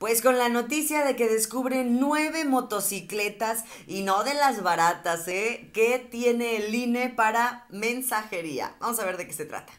Pues con la noticia de que descubren nueve motocicletas y no de las baratas, ¿eh? Que tiene el INE para mensajería. Vamos a ver de qué se trata.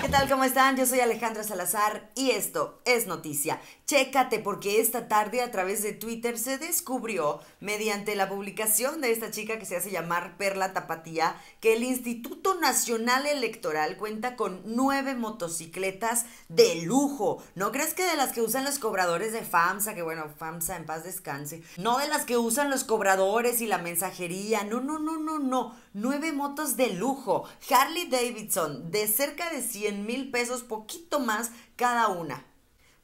¿Qué tal? ¿Cómo están? Yo soy Alejandra Salazar y esto es Noticia. Chécate porque esta tarde a través de Twitter se descubrió, mediante la publicación de esta chica que se hace llamar Perla Tapatía, que el Instituto Nacional Electoral cuenta con nueve motocicletas de lujo. ¿No crees que de las que usan los cobradores de FAMSA, que bueno, FAMSA en paz descanse, no de las que usan los cobradores y la mensajería, no, no, no, no, no, nueve motos de lujo. Harley Davidson, de cerca de 100 mil pesos, poquito más cada una.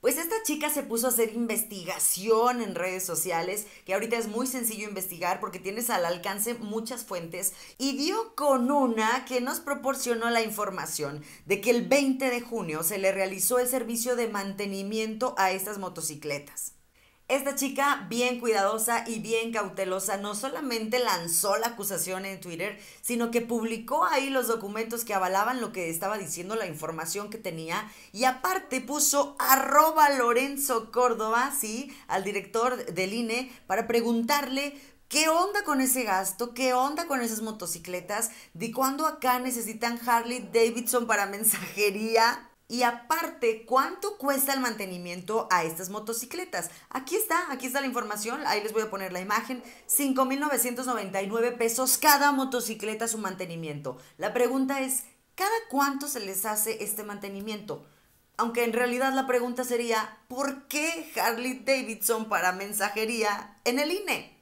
Pues esta chica se puso a hacer investigación en redes sociales, que ahorita es muy sencillo investigar porque tienes al alcance muchas fuentes, y dio con una que nos proporcionó la información de que el 20 de junio se le realizó el servicio de mantenimiento a estas motocicletas. Esta chica, bien cuidadosa y bien cautelosa, no solamente lanzó la acusación en Twitter, sino que publicó ahí los documentos que avalaban lo que estaba diciendo, la información que tenía, y aparte puso arroba Lorenzo Córdoba, sí, al director del INE, para preguntarle ¿Qué onda con ese gasto? ¿Qué onda con esas motocicletas? ¿De cuándo acá necesitan Harley Davidson para mensajería? Y aparte, ¿cuánto cuesta el mantenimiento a estas motocicletas? Aquí está, aquí está la información, ahí les voy a poner la imagen. 5.999 pesos cada motocicleta su mantenimiento. La pregunta es, ¿cada cuánto se les hace este mantenimiento? Aunque en realidad la pregunta sería, ¿por qué Harley Davidson para mensajería en el INE?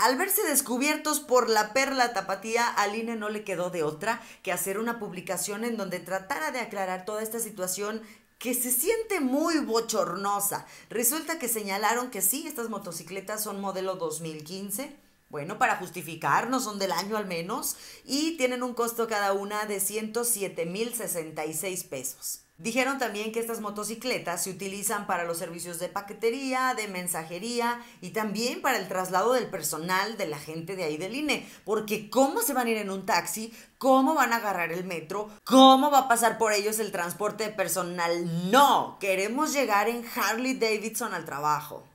al verse descubiertos por la perla tapatía, Aline no le quedó de otra que hacer una publicación en donde tratara de aclarar toda esta situación que se siente muy bochornosa. Resulta que señalaron que sí, estas motocicletas son modelo 2015 bueno, para justificar, no son del año al menos, y tienen un costo cada una de 107.066 pesos. Dijeron también que estas motocicletas se utilizan para los servicios de paquetería, de mensajería y también para el traslado del personal de la gente de ahí del INE. Porque ¿cómo se van a ir en un taxi? ¿Cómo van a agarrar el metro? ¿Cómo va a pasar por ellos el transporte personal? No, queremos llegar en Harley Davidson al trabajo.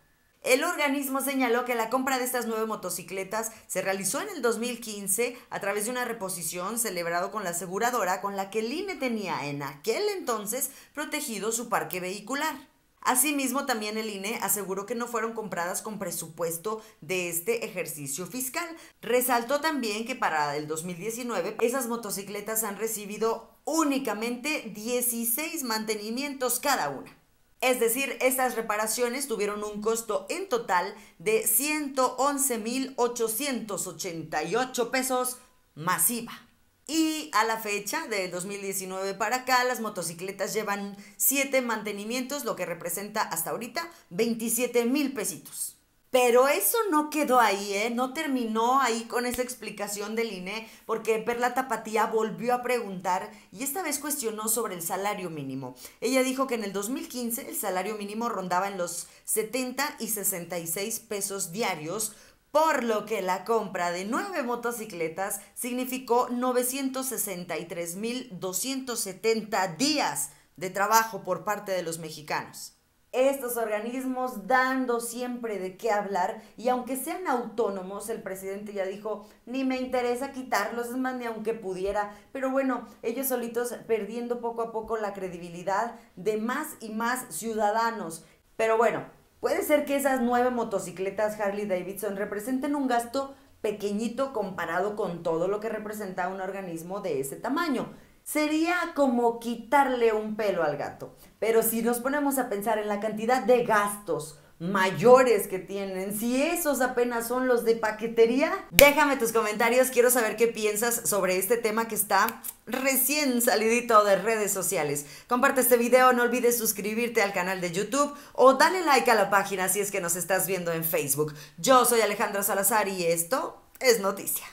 El organismo señaló que la compra de estas nueve motocicletas se realizó en el 2015 a través de una reposición celebrado con la aseguradora con la que el INE tenía en aquel entonces protegido su parque vehicular. Asimismo, también el INE aseguró que no fueron compradas con presupuesto de este ejercicio fiscal. Resaltó también que para el 2019 esas motocicletas han recibido únicamente 16 mantenimientos cada una. Es decir, estas reparaciones tuvieron un costo en total de 111.888 pesos masiva. Y a la fecha del 2019 para acá, las motocicletas llevan 7 mantenimientos, lo que representa hasta ahorita 27 mil pesitos. Pero eso no quedó ahí, ¿eh? No terminó ahí con esa explicación del INE, porque Perla Tapatía volvió a preguntar y esta vez cuestionó sobre el salario mínimo. Ella dijo que en el 2015 el salario mínimo rondaba en los 70 y 66 pesos diarios, por lo que la compra de nueve motocicletas significó 963.270 días de trabajo por parte de los mexicanos estos organismos dando siempre de qué hablar y aunque sean autónomos, el presidente ya dijo, ni me interesa quitarlos, es más, ni aunque pudiera, pero bueno, ellos solitos perdiendo poco a poco la credibilidad de más y más ciudadanos. Pero bueno, puede ser que esas nueve motocicletas Harley Davidson representen un gasto pequeñito comparado con todo lo que representa un organismo de ese tamaño sería como quitarle un pelo al gato. Pero si nos ponemos a pensar en la cantidad de gastos mayores que tienen, si esos apenas son los de paquetería, déjame tus comentarios, quiero saber qué piensas sobre este tema que está recién salidito de redes sociales. Comparte este video, no olvides suscribirte al canal de YouTube o dale like a la página si es que nos estás viendo en Facebook. Yo soy Alejandra Salazar y esto es noticia.